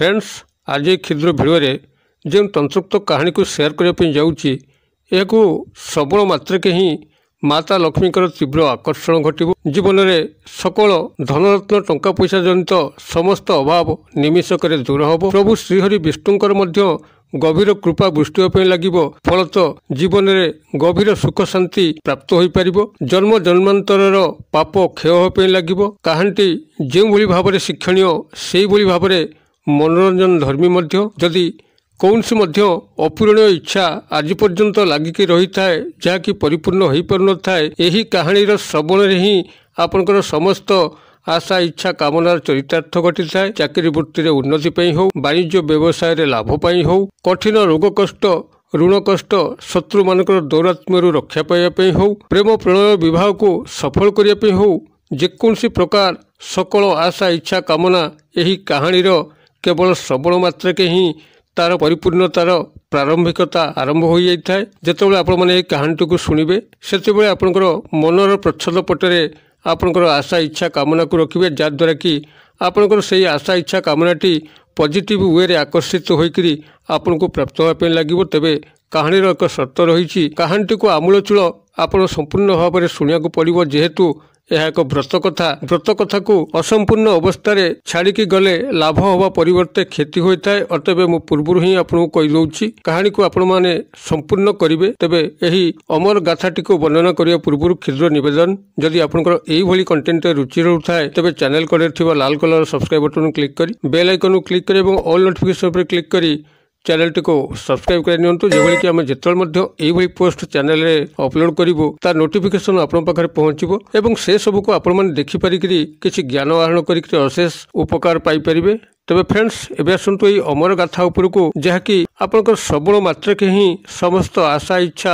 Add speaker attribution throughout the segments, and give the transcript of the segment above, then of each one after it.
Speaker 1: friends ଆଜି କ୍ଷୁଦ୍ର ଭିଡ଼ିଓରେ ଯେଉଁ ତଂଚୁକ୍ତ କାହାଣୀକୁ ସେୟାର କରିବା ପାଇଁ ଯାଉଛି ଏହାକୁ ସବଳ ମାତ୍ରକେ ହିଁ ମାତା ଲକ୍ଷ୍ମୀଙ୍କର ତୀବ୍ର ଆକର୍ଷଣ ଘଟିବ ଜୀବନରେ ସକଳ ଧନରତ୍ନ ଟଙ୍କା ପଇସା ଜନିତ ସମସ୍ତ ଅଭାବ ନିମିଷକରେ ଦୂର ହେବ ପ୍ରଭୁ ଶ୍ରୀହରି ବିଷ୍ଣୁଙ୍କର ମଧ୍ୟ ଗଭୀର କୃପା ବୃଷ୍ଟି ହେବା ପାଇଁ ଲାଗିବ ଫଳତଃ ଜୀବନରେ ଗଭୀର ସୁଖ ଶାନ୍ତି ପ୍ରାପ୍ତ ହୋଇପାରିବ ଜନ୍ମ ଜନ୍ମାନ୍ତରର ପାପ କ୍ଷୟ ହେବା ପାଇଁ ଲାଗିବ କାହାଣୀଟି ଯେଉଁଭଳି ଭାବରେ ଶିକ୍ଷଣୀୟ ସେହିଭଳି ଭାବରେ ମନୋରଞ୍ଜନ ଧର୍ମୀ ମଧ୍ୟ ଯଦି କୌଣସି ମଧ୍ୟ ଅପୂରଣୀୟ ଇଚ୍ଛା ଆଜି ପର୍ଯ୍ୟନ୍ତ ଲାଗିକି ରହିଥାଏ ଯାହାକି ପରିପୂର୍ଣ୍ଣ ହୋଇପାରୁନଥାଏ ଏହି କାହାଣୀର ଶ୍ରବଣରେ ହିଁ ଆପଣଙ୍କର ସମସ୍ତ ଆଶା ଇଚ୍ଛା କାମନାର ଚରିତାର୍ଥ ଘଟିଥାଏ ଚାକିରି ବୃତ୍ତିରେ ଉନ୍ନତି ପାଇଁ ହେଉ ବାଣିଜ୍ୟ ବ୍ୟବସାୟରେ ଲାଭ ପାଇଁ ହେଉ କଠିନ ରୋଗ କଷ୍ଟ ଋଣ କଷ୍ଟ ଶତ୍ରୁମାନଙ୍କର ଦୌରାତ୍ମ୍ୟରୁ ରକ୍ଷା ପାଇବା ପାଇଁ ହେଉ ପ୍ରେମ ପ୍ରଣୟ ବିବାହକୁ ସଫଳ କରିବା ପାଇଁ ହେଉ ଯେକୌଣସି ପ୍ରକାର ସକଳ ଆଶା ଇଚ୍ଛା କାମନା ଏହି କାହାଣୀର କେବଳ ଶ୍ରବଣ ମାତ୍ରକେ ହିଁ ତାର ପରିପୂର୍ଣ୍ଣତାର ପ୍ରାରମ୍ଭିକତା ଆରମ୍ଭ ହୋଇଯାଇଥାଏ ଯେତେବେଳେ ଆପଣମାନେ ଏହି କାହାଣୀଟିକୁ ଶୁଣିବେ ସେତେବେଳେ ଆପଣଙ୍କର ମନର ପ୍ରଚ୍ଛଦ ପଟରେ ଆପଣଙ୍କର ଆଶା ଇଚ୍ଛା କାମନାକୁ ରଖିବେ ଯାହାଦ୍ୱାରା କି ଆପଣଙ୍କର ସେହି ଆଶା ଇଚ୍ଛା କାମନାଟି ପଜିଟିଭ୍ ୱେରେ ଆକର୍ଷିତ ହୋଇକରି ଆପଣଙ୍କୁ ପ୍ରାପ୍ତ ହେବା ପାଇଁ ଲାଗିବ ତେବେ କାହାଣୀର ଏକ ସର୍ତ୍ତ ରହିଛି କାହାଣୀଟିକୁ ଆମୂଳଚୂଳ ଆପଣ ସମ୍ପୂର୍ଣ୍ଣ ଭାବରେ ଶୁଣିବାକୁ ପଡ଼ିବ ଯେହେତୁ ଏହା ଏକ ବ୍ରତ କଥା ବ୍ରତ କଥାକୁ ଅସମ୍ପୂର୍ଣ୍ଣ ଅବସ୍ଥାରେ ଛାଡ଼ିକି ଗଲେ ଲାଭ ହେବା ପରିବର୍ତ୍ତେ କ୍ଷତି ହୋଇଥାଏ ଅ ତେବେ ମୁଁ ପୂର୍ବରୁ ହିଁ ଆପଣଙ୍କୁ କହିଦେଉଛି କାହାଣୀକୁ ଆପଣମାନେ ସମ୍ପୂର୍ଣ୍ଣ କରିବେ ତେବେ ଏହି ଅମର ଗାଥାଟିକୁ ବର୍ଣ୍ଣନା କରିବା ପୂର୍ବରୁ କ୍ଷୁଦ୍ର ନିବେଦନ ଯଦି ଆପଣଙ୍କର ଏହିଭଳି କଣ୍ଟେଣ୍ଟରେ ରୁଚି ରହୁଥାଏ ତେବେ ଚ୍ୟାନେଲ କଡ଼ରେ ଥିବା ଲାଲ କଲର ସବସ୍କ୍ରାଇବ ବଟନକୁ କ୍ଲିକ୍ କରି ବେଲ୍ ଆଇକନକୁ କ୍ଲିକ୍ କରି ଏବଂ ଅଲ୍ ନୋଟିଫିକେସନ ଉପରେ କ୍ଲିକ୍ କରି ଚ୍ୟାନେଲଟିକୁ ସବସ୍କ୍ରାଇବ୍ କରି ନିଅନ୍ତୁ ଯେଭଳିକି ଆମେ ଯେତେବେଳେ ମଧ୍ୟ ଏହିଭଳି ପୋଷ୍ଟ ଚ୍ୟାନେଲରେ ଅପଲୋଡ଼ କରିବୁ ତା ନୋଟିଫିକେସନ୍ ଆପଣଙ୍କ ପାଖରେ ପହଞ୍ଚିବ ଏବଂ ସେ ସବୁକୁ ଆପଣମାନେ ଦେଖିପାରିକି କିଛି ଜ୍ଞାନ ଆହରଣ କରିକି ଅଶେଷ ଉପକାର ପାଇପାରିବେ ତେବେ ଫ୍ରେଣ୍ଡସ୍ ଏବେ ଆସନ୍ତୁ ଏହି ଅମର ଗାଥା ଉପରକୁ ଯାହାକି ଆପଣଙ୍କର ସବଳ ମାତ୍ରକେ ହିଁ ସମସ୍ତ ଆଶା ଇଚ୍ଛା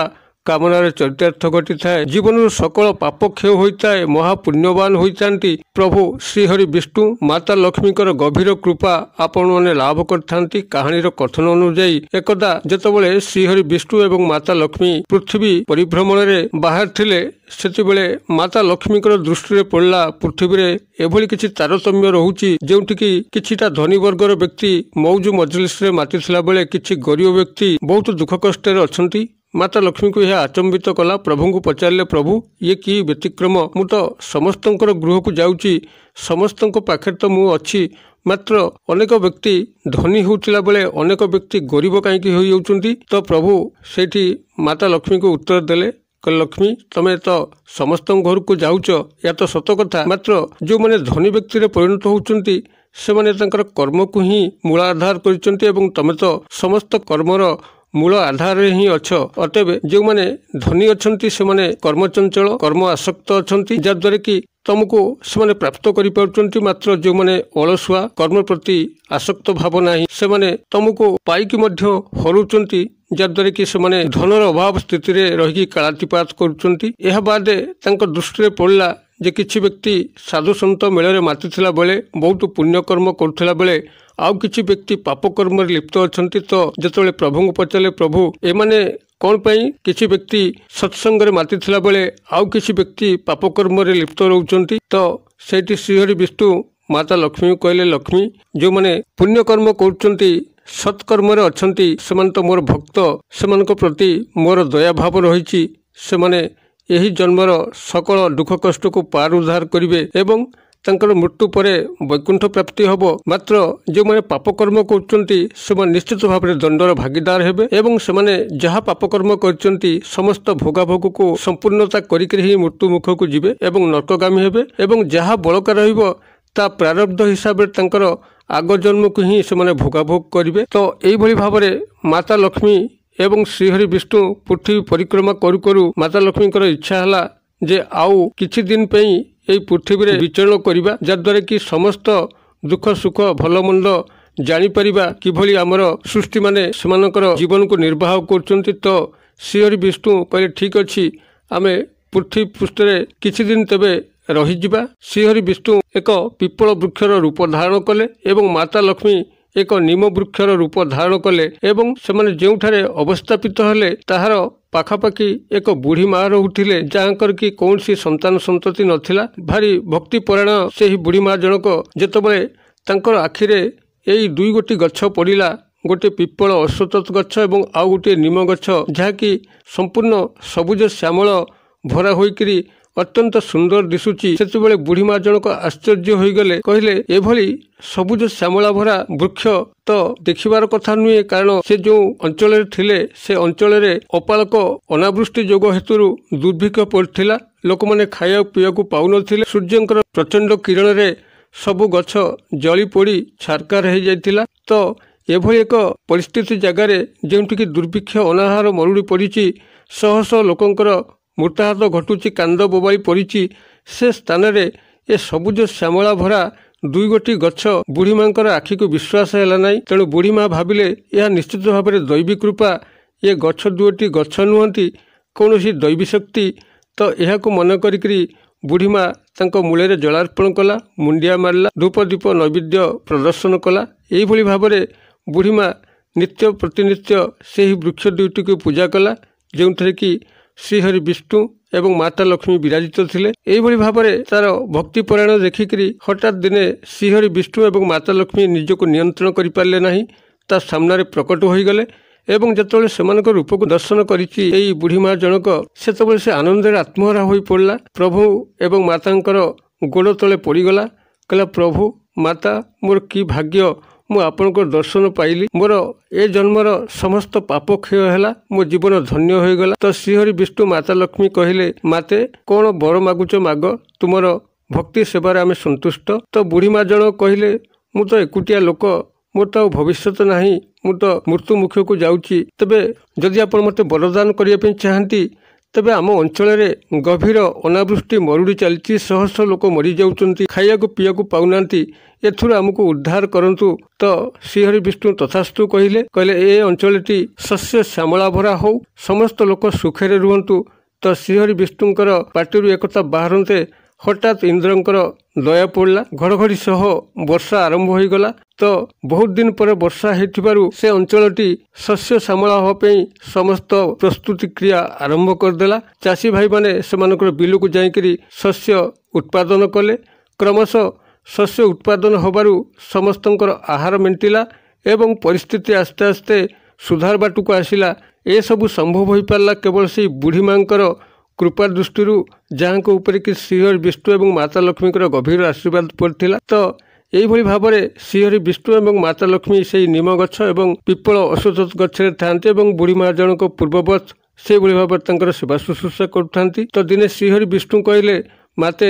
Speaker 1: କାମନାରେ ଚରିତାର୍ଥ ଘଟିଥାଏ ଜୀବନରୁ ସକଳ ପାପ କ୍ଷୟ ହୋଇଥାଏ ମହାପୁଣ୍ୟବାନ ହୋଇଥାନ୍ତି ପ୍ରଭୁ ଶ୍ରୀହରି ବିଷ୍ଣୁ ମାତା ଲକ୍ଷ୍ମୀଙ୍କର ଗଭୀର କୃପା ଆପଣମାନେ ଲାଭ କରିଥାନ୍ତି କାହାଣୀର କଥନ ଅନୁଯାୟୀ ଏକଦା ଯେତେବେଳେ ଶ୍ରୀହରି ବିଷ୍ଣୁ ଏବଂ ମାତା ଲକ୍ଷ୍ମୀ ପୃଥିବୀ ପରିଭ୍ରମଣରେ ବାହାରିଥିଲେ ସେତେବେଳେ ମାତା ଲକ୍ଷ୍ମୀଙ୍କର ଦୃଷ୍ଟିରେ ପଡ଼ିଲା ପୃଥିବୀରେ ଏଭଳି କିଛି ତାରତମ୍ୟ ରହୁଛି ଯେଉଁଠିକି କିଛିଟା ଧନୀ ବର୍ଗର ବ୍ୟକ୍ତି ମୌଜୁ ମଜଲିସ୍ରେ ମାତିଥିଲା ବେଳେ କିଛି ଗରିବ ବ୍ୟକ୍ତି ବହୁତ ଦୁଃଖ କଷ୍ଟରେ ଅଛନ୍ତି ମାତା ଲକ୍ଷ୍ମୀଙ୍କୁ ଏହା ଆଚମ୍ବିତ କଲା ପ୍ରଭୁଙ୍କୁ ପଚାରିଲେ ପ୍ରଭୁ ଇଏ କି ବ୍ୟତିକ୍ରମ ମୁଁ ତ ସମସ୍ତଙ୍କର ଗୃହକୁ ଯାଉଛି ସମସ୍ତଙ୍କ ପାଖରେ ତ ମୁଁ ଅଛି ମାତ୍ର ଅନେକ ବ୍ୟକ୍ତି ଧନୀ ହେଉଥିଲା ବେଳେ ଅନେକ ବ୍ୟକ୍ତି ଗରିବ କାହିଁକି ହୋଇଯାଉଛନ୍ତି ତ ପ୍ରଭୁ ସେଇଠି ମାତା ଲକ୍ଷ୍ମୀଙ୍କୁ ଉତ୍ତର ଦେଲେ କହିଲେ ଲକ୍ଷ୍ମୀ ତୁମେ ତ ସମସ୍ତଙ୍କ ଘରକୁ ଯାଉଛ ଏହା ତ ସତ କଥା ମାତ୍ର ଯେଉଁମାନେ ଧନୀ ବ୍ୟକ୍ତିରେ ପରିଣତ ହେଉଛନ୍ତି ସେମାନେ ତାଙ୍କର କର୍ମକୁ ହିଁ ମୂଳାଧାର କରିଛନ୍ତି ଏବଂ ତୁମେ ତ ସମସ୍ତ କର୍ମର ମୂଳ ଆଧାରରେ ହିଁ ଅଛ ଅତଏବ ଯେଉଁମାନେ ଧନୀ ଅଛନ୍ତି ସେମାନେ କର୍ମଚଞ୍ଚଳ କର୍ମ ଆସକ୍ତ ଅଛନ୍ତି ଯାଦ୍ୱାରା କି ତମକୁ ସେମାନେ ପ୍ରାପ୍ତ କରିପାରୁଛନ୍ତି ମାତ୍ର ଯେଉଁମାନେ ଅଳସୁଆ କର୍ମ ପ୍ରତି ଆସକ୍ତ ଭାବ ନାହିଁ ସେମାନେ ତମକୁ ପାଇକି ମଧ୍ୟ ହରୁଛନ୍ତି ଯାଦ୍ୱାରା କି ସେମାନେ ଧନର ଅଭାବ ସ୍ଥିତିରେ ରହିକି କାଳାତିପାତ କରୁଛନ୍ତି ଏହା ବାଦେ ତାଙ୍କ ଦୃଷ୍ଟିରେ ପଡ଼ିଲା ଯେ କିଛି ବ୍ୟକ୍ତି ସାଧୁସନ୍ଥ ମେଳରେ ମାତିଥିଲା ବେଳେ ବହୁତ ପୁଣ୍ୟକର୍ମ କରୁଥିଲା ବେଳେ ଆଉ କିଛି ବ୍ୟକ୍ତି ପାପକର୍ମରେ ଲିପ୍ତ ଅଛନ୍ତି ତ ଯେତେବେଳେ ପ୍ରଭୁଙ୍କୁ ପଚାରିଲେ ପ୍ରଭୁ ଏମାନେ କ'ଣ ପାଇଁ କିଛି ବ୍ୟକ୍ତି ସତ୍ସଙ୍ଗରେ ମାତିଥିଲା ବେଳେ ଆଉ କିଛି ବ୍ୟକ୍ତି ପାପକର୍ମରେ ଲିପ୍ତ ରହୁଛନ୍ତି ତ ସେଇଠି ଶ୍ରୀହରି ବିଷ୍ଣୁ ମାତା ଲକ୍ଷ୍ମୀଙ୍କୁ କହିଲେ ଲକ୍ଷ୍ମୀ ଯେଉଁମାନେ ପୁଣ୍ୟକର୍ମ କରୁଛନ୍ତି ସତ୍କର୍ମରେ ଅଛନ୍ତି ସେମାନେ ତ ମୋର ଭକ୍ତ ସେମାନଙ୍କ ପ୍ରତି ମୋର ଦୟାଭାବ ରହିଛି ସେମାନେ ଏହି ଜନ୍ମର ସକଳ ଦୁଃଖ କଷ୍ଟକୁ ପାର ଉଦ୍ଧାର କରିବେ ଏବଂ ତାଙ୍କର ମୃତ୍ୟୁ ପରେ ବୈକୁଣ୍ଠ ପ୍ରାପ୍ତି ହେବ ମାତ୍ର ଯେଉଁମାନେ ପାପକର୍ମ କରୁଛନ୍ତି ସେମାନେ ନିଶ୍ଚିତ ଭାବରେ ଦଣ୍ଡର ଭାଗିଦାର ହେବେ ଏବଂ ସେମାନେ ଯାହା ପାପକର୍ମ କରିଛନ୍ତି ସମସ୍ତ ଭୋଗାଭୋଗକୁ ସମ୍ପୂର୍ଣ୍ଣତା କରିକି ହିଁ ମୃତ୍ୟୁ ମୁଖକୁ ଯିବେ ଏବଂ ନର୍କଗାମୀ ହେବେ ଏବଂ ଯାହା ବଳକା ରହିବ ତା ପ୍ରାରବ୍ଧ ହିସାବରେ ତାଙ୍କର ଆଗ ଜନ୍ମକୁ ହିଁ ସେମାନେ ଭୋଗାଭୋଗ କରିବେ ତ ଏଇଭଳି ଭାବରେ ମାତା ଲକ୍ଷ୍ମୀ ଏବଂ ଶ୍ରୀହରି ବିଷ୍ଣୁ ପୃଥିବୀ ପରିକ୍ରମା କରୁ କରୁ ମାତା ଲକ୍ଷ୍ମୀଙ୍କର ଇଚ୍ଛା ହେଲା ଯେ ଆଉ କିଛି ଦିନ ପାଇଁ ଏହି ପୃଥିବୀରେ ବିଚରଣ କରିବା ଯାଦ୍ୱାରା କି ସମସ୍ତ ଦୁଃଖ ସୁଖ ଭଲ ମନ୍ଦ ଜାଣିପାରିବା କିଭଳି ଆମର ସୃଷ୍ଟିମାନେ ସେମାନଙ୍କର ଜୀବନକୁ ନିର୍ବାହ କରୁଛନ୍ତି ତ ଶ୍ରୀହରି ବିଷ୍ଣୁ କହିଲେ ଠିକ୍ ଅଛି ଆମେ ପୃଥିବୀ ପୃଷ୍ଠରେ କିଛି ଦିନ ତେବେ ରହିଯିବା ଶ୍ରୀହରି ବିଷ୍ଣୁ ଏକ ପିପଳ ବୃକ୍ଷର ରୂପ ଧାରଣ କଲେ ଏବଂ ମାତା ଲକ୍ଷ୍ମୀ ଏକ ନିମ ବୃକ୍ଷର ରୂପ ଧାରଣ କଲେ ଏବଂ ସେମାନେ ଯେଉଁଠାରେ ଅବସ୍ଥାପିତ ହେଲେ ତାହାର ପାଖାପାଖି ଏକ ବୁଢ଼ୀ ମା ରହୁଥିଲେ ଯାହାଙ୍କର କି କୌଣସି ସନ୍ତାନ ସନ୍ତତି ନଥିଲା ଭାରି ଭକ୍ତିପରାୟଣ ସେହି ବୁଢ଼ୀ ମା ଜଣକ ଯେତେବେଳେ ତାଙ୍କର ଆଖିରେ ଏଇ ଦୁଇ ଗୋଟି ଗଛ ପଡ଼ିଲା ଗୋଟିଏ ପିପଳ ଅଶ୍ୱତ ଗଛ ଏବଂ ଆଉ ଗୋଟିଏ ନିମ ଗଛ ଯାହାକି ସମ୍ପୂର୍ଣ୍ଣ ସବୁଜ ଶ୍ୟାମଳ ଭରା ହୋଇକରି ଅତ୍ୟନ୍ତ ସୁନ୍ଦର ଦିଶୁଛି ସେତେବେଳେ ବୁଢ଼ୀ ମା ଜଣକ ଆଶ୍ଚର୍ଯ୍ୟ ହୋଇଗଲେ କହିଲେ ଏଭଳି ସବୁଜ ଶ୍ୟାମଳା ଭରା ବୃକ୍ଷ ତ ଦେଖିବାର କଥା ନୁହେଁ କାରଣ ସେ ଯେଉଁ ଅଞ୍ଚଳରେ ଥିଲେ ସେ ଅଞ୍ଚଳରେ ଅପାଳକ ଅନାବୃଷ୍ଟି ଯୋଗ ହେତୁରୁ ଦୁର୍ଭିକ୍ଷ ପଡ଼ିଥିଲା ଲୋକମାନେ ଖାଇବା ପିଇବାକୁ ପାଉନଥିଲେ ସୂର୍ଯ୍ୟଙ୍କର ପ୍ରଚଣ୍ଡ କିରଣରେ ସବୁ ଗଛ ଜଳି ପୋଡ଼ି ଛାରକାର ହୋଇଯାଇଥିଲା ତ ଏଭଳି ଏକ ପରିସ୍ଥିତି ଜାଗାରେ ଯେଉଁଠିକି ଦୁର୍ଭିକ୍ଷ ଅନାହାର ମରୁଡ଼ି ପଡ଼ିଛି ଶହ ଶହ ଲୋକଙ୍କର ମୃତାହତ ଘଟୁଛି କାନ୍ଦ ବୋବାଳି ପଡ଼ିଛି ସେ ସ୍ଥାନରେ ଏ ସବୁଜ ଶ୍ୟାମଳା ଭରା ଦୁଇ ଗୋଟି ଗଛ ବୁଢ଼ୀମାଙ୍କର ଆଖିକୁ ବିଶ୍ୱାସ ହେଲା ନାହିଁ ତେଣୁ ବୁଢ଼ୀମା ଭାବିଲେ ଏହା ନିଶ୍ଚିତ ଭାବରେ ଦୈବୀ କୃପା ଏ ଗଛ ଦୁଇଟି ଗଛ ନୁହଁନ୍ତି କୌଣସି ଦୈବୀ ଶକ୍ତି ତ ଏହାକୁ ମନେ କରିକି ବୁଢ଼ୀମା ତାଙ୍କ ମୂଳରେ ଜଳାର୍ପଣ କଲା ମୁଣ୍ଡିଆ ମାରିଲା ଧୂପ ଦୀପ ନୈବେଦ୍ୟ ପ୍ରଦର୍ଶନ କଲା ଏହିଭଳି ଭାବରେ ବୁଢ଼ୀମା ନିତ୍ୟ ପ୍ରତିନିତ୍ୟ ସେହି ବୃକ୍ଷ ଦୁଇଟିକୁ ପୂଜା କଲା ଯେଉଁଥିରେ କି ଶ୍ରୀହରି ବିଷ୍ଣୁ ଏବଂ ମାତା ଲକ୍ଷ୍ମୀ ବିରାଜିତ ଥିଲେ ଏହିଭଳି ଭାବରେ ତାର ଭକ୍ତି ପରାୟଣ ଦେଖିକରି ହଠାତ୍ ଦିନେ ଶ୍ରୀହରି ବିଷ୍ଣୁ ଏବଂ ମାତା ଲକ୍ଷ୍ମୀ ନିଜକୁ ନିୟନ୍ତ୍ରଣ କରିପାରିଲେ ନାହିଁ ତା ସାମ୍ନାରେ ପ୍ରକଟ ହୋଇଗଲେ ଏବଂ ଯେତେବେଳେ ସେମାନଙ୍କ ରୂପକୁ ଦର୍ଶନ କରିଛି ଏଇ ବୁଢ଼ୀ ମା ଜଣକ ସେତେବେଳେ ସେ ଆନନ୍ଦରେ ଆତ୍ମହରା ହୋଇପଡ଼ିଲା ପ୍ରଭୁ ଏବଂ ମାତାଙ୍କର ଗୋଡ଼ ତଳେ ପଡ଼ିଗଲା କହିଲା ପ୍ରଭୁ ମାତା ମୋର କି ଭାଗ୍ୟ ମୁଁ ଆପଣଙ୍କ ଦର୍ଶନ ପାଇଲି ମୋର ଏ ଜନ୍ମର ସମସ୍ତ ପାପ କ୍ଷୟ ହେଲା ମୋ ଜୀବନ ଧନ୍ୟ ହୋଇଗଲା ତ ଶ୍ରୀହରି ବିଷ୍ଣୁ ମାତା ଲକ୍ଷ୍ମୀ କହିଲେ ମାତେ କ'ଣ ବର ମାଗୁଛ ମାଗ ତୁମର ଭକ୍ତି ସେବାରେ ଆମେ ସନ୍ତୁଷ୍ଟ ତ ବୁଢ଼ୀମା ଜଣ କହିଲେ ମୁଁ ତ ଏକୁଟିଆ ଲୋକ ମୋର ତ ଆଉ ଭବିଷ୍ୟତ ନାହିଁ ମୁଁ ତ ମୃତ୍ୟୁ ମୁଖ୍ୟକୁ ଯାଉଛି ତେବେ ଯଦି ଆପଣ ମୋତେ ବରଦାନ କରିବା ପାଇଁ ଚାହାନ୍ତି ତେବେ ଆମ ଅଞ୍ଚଳରେ ଗଭୀର ଅନାବୃଷ୍ଟି ମରୁଡ଼ି ଚାଲିଛି ଶହ ଶହ ଲୋକ ମରିଯାଉଛନ୍ତି ଖାଇବାକୁ ପିଇବାକୁ ପାଉନାହାନ୍ତି ଏଥିରୁ ଆମକୁ ଉଦ୍ଧାର କରନ୍ତୁ ତ ଶ୍ରୀହରି ବିଷ୍ଣୁ ତଥାସ୍ତୁ କହିଲେ କହିଲେ ଏ ଅଞ୍ଚଳଟି ଶସ୍ୟ ଶ୍ୟାମଳା ଭରା ହେଉ ସମସ୍ତ ଲୋକ ସୁଖରେ ରୁହନ୍ତୁ ତ ଶ୍ରୀହରି ବିଷ୍ଣୁଙ୍କର ପାଟିରୁ ଏକଥା ବାହାରନ୍ତେ ହଠାତ୍ ଇନ୍ଦ୍ରଙ୍କର ଦୟା ପଡ଼ିଲା ଘଡ଼ଘଡ଼ି ସହ ବର୍ଷା ଆରମ୍ଭ ହୋଇଗଲା ତ ବହୁତ ଦିନ ପରେ ବର୍ଷା ହୋଇଥିବାରୁ ସେ ଅଞ୍ଚଳଟି ଶସ୍ୟ ଶ୍ୟାମଳା ହେବା ପାଇଁ ସମସ୍ତ ପ୍ରସ୍ତୁତି କ୍ରିୟା ଆରମ୍ଭ କରିଦେଲା ଚାଷୀ ଭାଇମାନେ ସେମାନଙ୍କର ବିଲକୁ ଯାଇକରି ଶସ୍ୟ ଉତ୍ପାଦନ କଲେ କ୍ରମଶଃ ଶସ୍ୟ ଉତ୍ପାଦନ ହେବାରୁ ସମସ୍ତଙ୍କର ଆହାର ମେଣ୍ଟିଲା ଏବଂ ପରିସ୍ଥିତି ଆସ୍ତେ ଆସ୍ତେ ସୁଧାର ବାଟକୁ ଆସିଲା ଏସବୁ ସମ୍ଭବ ହୋଇପାରିଲା କେବଳ ସେହି ବୁଢ଼ୀ ମାଆଙ୍କର କୃପା ଦୃଷ୍ଟିରୁ ଯାହାଙ୍କ ଉପରେ କି ଶ୍ରୀହରି ବିଷ୍ଣୁ ଏବଂ ମାତା ଲକ୍ଷ୍ମୀଙ୍କର ଗଭୀର ଆଶୀର୍ବାଦ ପଡ଼ିଥିଲା ତ ଏହିଭଳି ଭାବରେ ଶ୍ରୀହରି ବିଷ୍ଣୁ ଏବଂ ମାତା ଲକ୍ଷ୍ମୀ ସେହି ନିମ ଗଛ ଏବଂ ପିପଳ ଅଶୋଧ ଗଛରେ ଥାଆନ୍ତି ଏବଂ ବୁଢ଼ୀ ମା ଜଣଙ୍କ ପୂର୍ବବତ୍ ସେହିଭଳି ଭାବରେ ତାଙ୍କର ସେବା ଶୁଶ୍ରୂଷା କରୁଥାନ୍ତି ତ ଦିନେ ଶ୍ରୀହରି ବିଷ୍ଣୁ କହିଲେ ମାତେ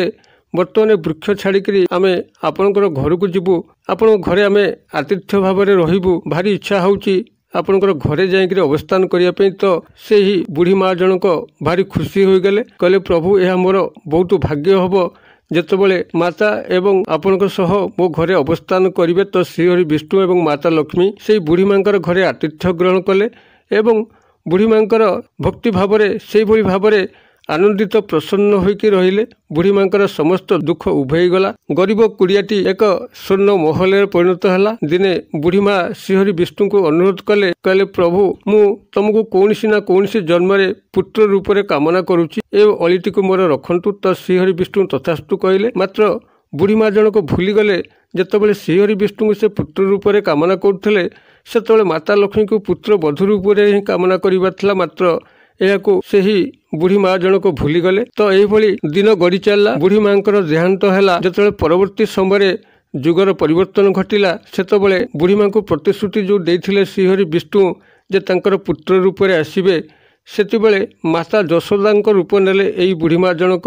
Speaker 1: ବର୍ତ୍ତମାନ ବୃକ୍ଷ ଛାଡ଼ିକରି ଆମେ ଆପଣଙ୍କର ଘରକୁ ଯିବୁ ଆପଣଙ୍କ ଘରେ ଆମେ ଆତିଥ୍ୟ ଭାବରେ ରହିବୁ ଭାରି ଇଚ୍ଛା ହେଉଛି ଆପଣଙ୍କର ଘରେ ଯାଇକରି ଅବସ୍ଥାନ କରିବା ପାଇଁ ତ ସେହି ବୁଢ଼ୀ ମା ଜଣଙ୍କ ଭାରି ଖୁସି ହୋଇଗଲେ କହିଲେ ପ୍ରଭୁ ଏହା ମୋର ବହୁତ ଭାଗ୍ୟ ହେବ ଯେତେବେଳେ ମାତା ଏବଂ ଆପଣଙ୍କ ସହ ମୋ ଘରେ ଅବସ୍ଥାନ କରିବେ ତ ଶ୍ରୀହରି ବିଷ୍ଣୁ ଏବଂ ମାତା ଲକ୍ଷ୍ମୀ ସେହି ବୁଢ଼ୀ ମାଙ୍କର ଘରେ ଆତିଥ୍ୟ ଗ୍ରହଣ କଲେ ଏବଂ ବୁଢ଼ୀ ମାଙ୍କର ଭକ୍ତି ଭାବରେ ସେହିଭଳି ଭାବରେ ଆନନ୍ଦିତ ପ୍ରସନ୍ନ ହୋଇକି ରହିଲେ ବୁଢ଼ୀମାଙ୍କର ସମସ୍ତ ଦୁଃଖ ଉଭେଇ ଗଲା ଗରିବ କୁଡ଼ିଆଟି ଏକ ସ୍ୱର୍ଣ୍ଣ ମହଲରେ ପରିଣତ ହେଲା ଦିନେ ବୁଢ଼ୀମା ଶ୍ରୀହରି ବିଷ୍ଣୁଙ୍କୁ ଅନୁରୋଧ କଲେ କହିଲେ ପ୍ରଭୁ ମୁଁ ତୁମକୁ କୌଣସି ନା କୌଣସି ଜନ୍ମରେ ପୁତ୍ର ରୂପରେ କାମନା କରୁଛି ଏ ଅଳିଟିକୁ ମୋର ରଖନ୍ତୁ ତ ଶ୍ରୀହରି ବିଷ୍ଣୁ ତଥାସ୍ତୁ କହିଲେ ମାତ୍ର ବୁଢ଼ୀମା ଜଣକ ଭୁଲିଗଲେ ଯେତେବେଳେ ଶ୍ରୀହରି ବିଷ୍ଣୁଙ୍କୁ ସେ ପୁତ୍ର ରୂପରେ କାମନା କରୁଥିଲେ ସେତେବେଳେ ମାତା ଲକ୍ଷ୍ମୀଙ୍କୁ ପୁତ୍ର ବଧୁ ରୂପରେ ହିଁ କାମନା କରିବାର ଥିଲା ମାତ୍ର ଏହାକୁ ସେହି ବୁଢ଼ୀ ମା ଜଣକ ଭୁଲିଗଲେ ତ ଏହିଭଳି ଦିନ ଗଡ଼ି ଚାଲିଲା ବୁଢ଼ୀ ମାଙ୍କର ଦେହାନ୍ତ ହେଲା ଯେତେବେଳେ ପରବର୍ତ୍ତୀ ସମୟରେ ଯୁଗର ପରିବର୍ତ୍ତନ ଘଟିଲା ସେତେବେଳେ ବୁଢ଼ୀ ମାଙ୍କୁ ପ୍ରତିଶ୍ରୁତି ଯେଉଁ ଦେଇଥିଲେ ଶ୍ରୀହରି ବିଷ୍ଣୁ ଯେ ତାଙ୍କର ପୁତ୍ର ରୂପରେ ଆସିବେ ସେତେବେଳେ ମାତା ଯଶୋଦାଙ୍କ ରୂପ ନେଲେ ଏହି ବୁଢ଼ୀ ମା ଜଣକ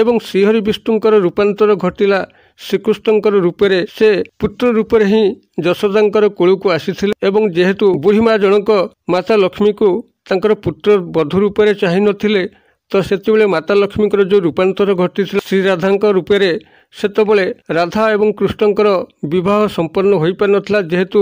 Speaker 1: ଏବଂ ଶ୍ରୀହରି ବିଷ୍ଣୁଙ୍କର ରୂପାନ୍ତର ଘଟିଲା ଶ୍ରୀକୃଷ୍ଣଙ୍କର ରୂପରେ ସେ ପୁତ୍ର ରୂପରେ ହିଁ ଯଶୋଦାଙ୍କର କୂଳକୁ ଆସିଥିଲେ ଏବଂ ଯେହେତୁ ବୁଢ଼ୀ ମା ଜଣକ ମାତା ଲକ୍ଷ୍ମୀଙ୍କୁ ତାଙ୍କର ପୁତ୍ର ବଧୁ ରୂପରେ ଚାହିଁନଥିଲେ ତ ସେତେବେଳେ ମାତା ଲକ୍ଷ୍ମୀଙ୍କର ଯେଉଁ ରୂପାନ୍ତର ଘଟିଥିଲା ଶ୍ରୀ ରାଧାଙ୍କ ରୂପରେ ସେତେବେଳେ ରାଧା ଏବଂ କୃଷ୍ଣଙ୍କର ବିବାହ ସମ୍ପନ୍ନ ହୋଇପାରିନଥିଲା ଯେହେତୁ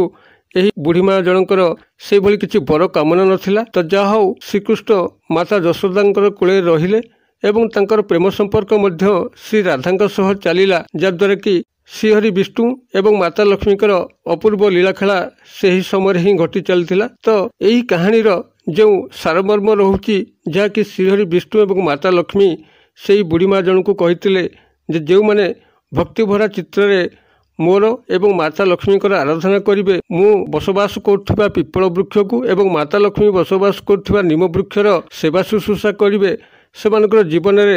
Speaker 1: ଏହି ବୁଢ଼ୀ ମା' ଜଣଙ୍କର ସେଭଳି କିଛି ବର କାମନା ନଥିଲା ତ ଯାହା ହଉ ଶ୍ରୀକୃଷ୍ଣ ମାତା ଯଶୋଦାଙ୍କର କୂଳେ ରହିଲେ ଏବଂ ତାଙ୍କର ପ୍ରେମ ସମ୍ପର୍କ ମଧ୍ୟ ଶ୍ରୀ ରାଧାଙ୍କ ସହ ଚାଲିଲା ଯାହାଦ୍ୱାରା କି ଶ୍ରୀହରି ବିଷ୍ଣୁ ଏବଂ ମାତା ଲକ୍ଷ୍ମୀଙ୍କର ଅପୂର୍ବ ଲୀଳାଖେଳା ସେହି ସମୟରେ ହିଁ ଘଟି ଚାଲିଥିଲା ତ ଏହି କାହାଣୀର ଯେଉଁ ସାରମର୍ମ ରହୁଛି ଯାହାକି ଶ୍ରୀହରି ବିଷ୍ଣୁ ଏବଂ ମାତା ଲକ୍ଷ୍ମୀ ସେହି ବୁଢ଼ୀ ମା' ଜଣଙ୍କୁ କହିଥିଲେ ଯେ ଯେଉଁମାନେ ଭକ୍ତିଭରା ଚିତ୍ରରେ ମୋର ଏବଂ ମାତା ଲକ୍ଷ୍ମୀଙ୍କର ଆରାଧନା କରିବେ ମୁଁ ବସବାସ କରୁଥିବା ପିପଳ ବୃକ୍ଷକୁ ଏବଂ ମାତା ଲକ୍ଷ୍ମୀ ବସବାସ କରୁଥିବା ନିମ ବୃକ୍ଷର ସେବା ଶୁଶ୍ରୂଷା କରିବେ ସେମାନଙ୍କର ଜୀବନରେ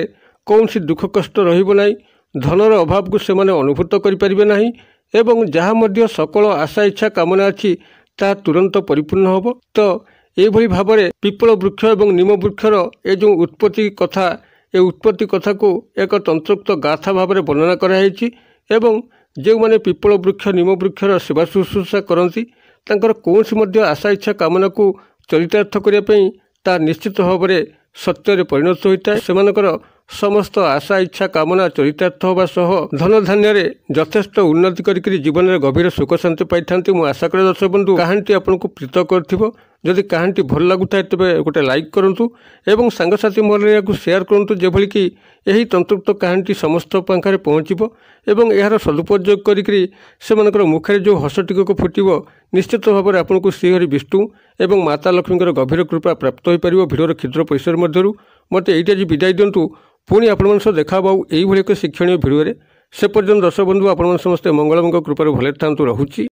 Speaker 1: କୌଣସି ଦୁଃଖ କଷ୍ଟ ରହିବ ନାହିଁ ଧନର ଅଭାବକୁ ସେମାନେ ଅନୁଭୂତ କରିପାରିବେ ନାହିଁ ଏବଂ ଯାହା ମଧ୍ୟ ସକଳ ଆଶା ଇଚ୍ଛା କାମନା ଅଛି ତାହା ତୁରନ୍ତ ପରିପୂର୍ଣ୍ଣ ହେବ ତ ଏହିଭଳି ଭାବରେ ପିପଳ ବୃକ୍ଷ ଏବଂ ନିମ ବୃକ୍ଷର ଏ ଯେଉଁ ଉତ୍ପତ୍ତି କଥା ଏ ଉତ୍ପତ୍ତି କଥାକୁ ଏକ ତନ୍ତ୍ରୋକ୍ତ ଗାଥା ଭାବରେ ବର୍ଣ୍ଣନା କରାଯାଇଛି ଏବଂ ଯେଉଁମାନେ ପିପଳ ବୃକ୍ଷ ନିମ ବୃକ୍ଷର ସେବା ଶୁଶ୍ରୂଷା କରନ୍ତି ତାଙ୍କର କୌଣସି ମଧ୍ୟ ଆଶା ଇଚ୍ଛା କାମନାକୁ ଚରିତାର୍ଥ କରିବା ପାଇଁ ତାହା ନିଶ୍ଚିତ ଭାବରେ ସତ୍ୟରେ ପରିଣତ ହୋଇଥାଏ ସେମାନଙ୍କର ସମସ୍ତ ଆଶା ଇଚ୍ଛା କାମନା ଚରିତାର୍ଥ ହେବା ସହ ଧନଧାନ୍ୟରେ ଯଥେଷ୍ଟ ଉନ୍ନତି କରିକିରି ଜୀବନରେ ଗଭୀର ସୁଖ ଶାନ୍ତି ପାଇଥାନ୍ତି ମୁଁ ଆଶା କରେ ଦର୍ଶକ ବନ୍ଧୁ କାହାଣୀଟି ଆପଣଙ୍କୁ ପ୍ରୀତ କରିଥିବ ଯଦି କାହାଣୀଟି ଭଲ ଲାଗୁଥାଏ ତେବେ ଗୋଟେ ଲାଇକ୍ କରନ୍ତୁ ଏବଂ ସାଙ୍ଗସାଥି ମହଲରେ ଏହାକୁ ସେୟାର କରନ୍ତୁ ଯେଭଳିକି ଏହି ତନ୍ତୃକ୍ତ କାହାଣୀଟି ସମସ୍ତ ପାଖରେ ପହଞ୍ଚିବ ଏବଂ ଏହାର ସଦୁପଯୋଗ କରିକି ସେମାନଙ୍କର ମୁଖରେ ଯେଉଁ ହସଟିକକୁ ଫୁଟିବ ନିଶ୍ଚିତ ଭାବରେ ଆପଣଙ୍କୁ ଶ୍ରୀହରି ବିଷ୍ଣୁ ଏବଂ ମାତା ଲକ୍ଷ୍ମୀଙ୍କର ଗଭୀର କୃପା ପ୍ରାପ୍ତ ହୋଇପାରିବ ଭିଡ଼ର କ୍ଷୁଦ୍ର ପରିସର ମଧ୍ୟରୁ ମୋତେ ଏଇଟା ଆଜି ବିଦାୟ ଦିଅନ୍ତୁ ପୁଣି ଆପଣମାନଙ୍କ ସହ ଦେଖାହେବ ଆଉ ଏହିଭଳି ଏକ ଶିକ୍ଷଣୀୟ ଭିଡ଼ିଓରେ ସେ ପର୍ଯ୍ୟନ୍ତ ଦର୍ଶକ ବନ୍ଧୁ ଆପଣମାନେ ସମସ୍ତେ ମଙ୍ଗଳମଙ୍କ କୃପାରୁ ଭଲରେ ଥାନ୍ତୁ ରହୁଛି